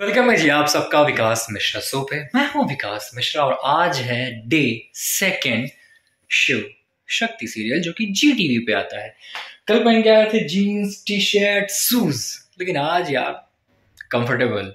welcome है जी आप सबका विकास मिश्रा सो पे मैं हूँ विकास मिश्रा और आज है डे सेकेंड शिव शक्ति सीरियल जो कि जी टीवी पे आता है कल पहन के आए थे जीन्स टी शर्ट शूज लेकिन आज यार कंफर्टेबल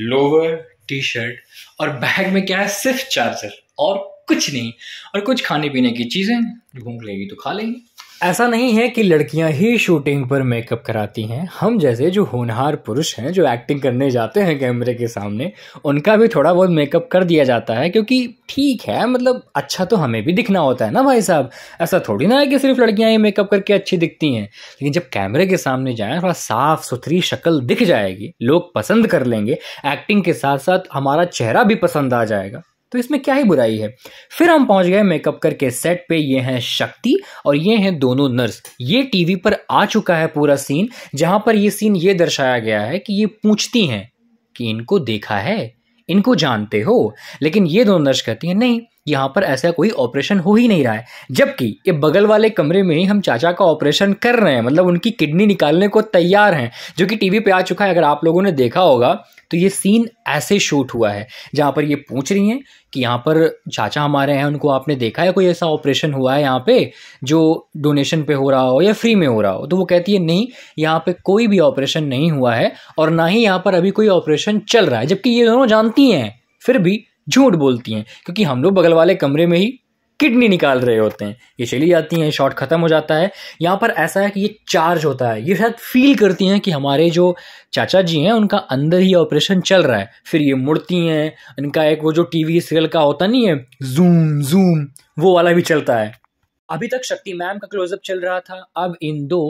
लोवर टी शर्ट और बैग में क्या है सिर्फ चार्जर और कुछ नहीं और कुछ खाने पीने की चीज़ें भूख लेगी तो खा लेंगे ऐसा नहीं है कि लड़कियां ही शूटिंग पर मेकअप कराती हैं हम जैसे जो होनहार पुरुष हैं जो एक्टिंग करने जाते हैं कैमरे के सामने उनका भी थोड़ा बहुत मेकअप कर दिया जाता है क्योंकि ठीक है मतलब अच्छा तो हमें भी दिखना होता है ना भाई साहब ऐसा थोड़ी ना है कि सिर्फ लड़कियां ही मेकअप करके अच्छी दिखती हैं लेकिन जब कैमरे के सामने जाए थोड़ा साफ़ सुथरी शक्ल दिख जाएगी लोग पसंद कर लेंगे एक्टिंग के साथ साथ हमारा चेहरा भी पसंद आ जाएगा तो इसमें क्या ही बुराई है फिर हम पहुंच गए मेकअप करके सेट पे ये हैं शक्ति और ये हैं दोनों नर्स ये टीवी पर आ चुका है पूरा सीन जहां पर ये सीन ये दर्शाया गया है कि ये पूछती हैं कि इनको देखा है इनको जानते हो लेकिन ये दोनों नर्स कहती हैं नहीं यहाँ पर ऐसा कोई ऑपरेशन हो ही नहीं रहा है जबकि ये बगल वाले कमरे में ही हम चाचा का ऑपरेशन कर रहे हैं मतलब उनकी किडनी निकालने को तैयार हैं जो कि टीवी पे आ चुका है अगर आप लोगों ने देखा होगा तो ये सीन ऐसे शूट हुआ है जहाँ पर ये पूछ रही हैं कि यहाँ पर चाचा हमारे हैं उनको आपने देखा है कोई ऐसा ऑपरेशन हुआ है यहाँ पे जो डोनेशन पे हो रहा हो या फ्री में हो रहा हो तो वो कहती है नहीं यहाँ पे कोई भी ऑपरेशन नहीं हुआ है और ना ही यहाँ पर अभी कोई ऑपरेशन चल रहा है जबकि ये दोनों जानती हैं फिर भी झूठ बोलती हैं क्योंकि हम लोग बगल वाले कमरे में ही किडनी निकाल रहे होते हैं ये चली जाती हैं शॉट ख़त्म हो जाता है यहाँ पर ऐसा है कि ये चार्ज होता है ये शायद फील करती हैं कि हमारे जो चाचा जी हैं उनका अंदर ही ऑपरेशन चल रहा है फिर ये मुड़ती हैं इनका एक वो जो टीवी सीरियल का होता नहीं है जूम जूम वो वाला भी चलता है अभी तक शक्ति मैम का क्लोजअप चल रहा था अब इन दो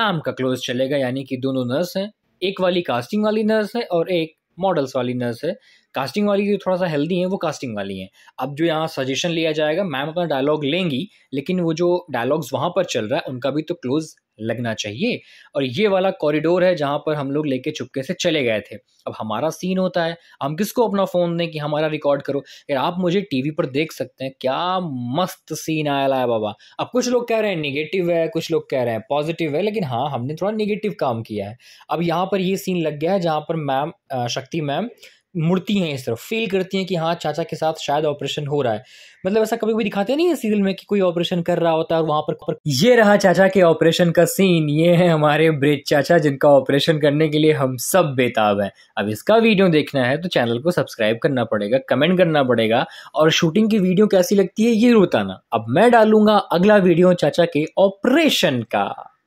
मैम का क्लोज चलेगा यानी कि दोनों नर्स हैं एक वाली कास्टिंग वाली नर्स है और एक मॉडल्स वाली नर्स है कास्टिंग वाली जो थोड़ा सा हेल्दी है वो कास्टिंग वाली हैं अब जो यहाँ सजेशन लिया जाएगा मैम अपना डायलॉग लेंगी लेकिन वो जो डायलॉग्स वहाँ पर चल रहा है उनका भी तो क्लोज लगना चाहिए और ये वाला कॉरिडोर है जहाँ पर हम लोग लेके चुपके से चले गए थे अब हमारा सीन होता है हम किसको अपना फ़ोन दें कि हमारा रिकॉर्ड करो यार आप मुझे टीवी पर देख सकते हैं क्या मस्त सीन आया है बाबा अब कुछ लोग कह रहे हैं निगेटिव है कुछ लोग कह रहे हैं पॉजिटिव है लेकिन हाँ हमने थोड़ा निगेटिव काम किया है अब यहाँ पर ये सीन लग गया है जहाँ पर मैम शक्ति मैम मुड़ती हैं इस तरफ फील करती हैं कि हाँ चाचा के साथ शायद ऑपरेशन हो रहा है मतलब ऐसा कभी कभी दिखाते नहीं है सीरियल में कि कोई ऑपरेशन कर रहा होता है और वहां पर, पर ये रहा चाचा के ऑपरेशन का सीन ये है हमारे ब्रिज चाचा जिनका ऑपरेशन करने के लिए हम सब बेताब हैं अब इसका वीडियो देखना है तो चैनल को सब्सक्राइब करना पड़ेगा कमेंट करना पड़ेगा और शूटिंग की वीडियो कैसी लगती है ये रोताना अब मैं डालूंगा अगला वीडियो चाचा के ऑपरेशन का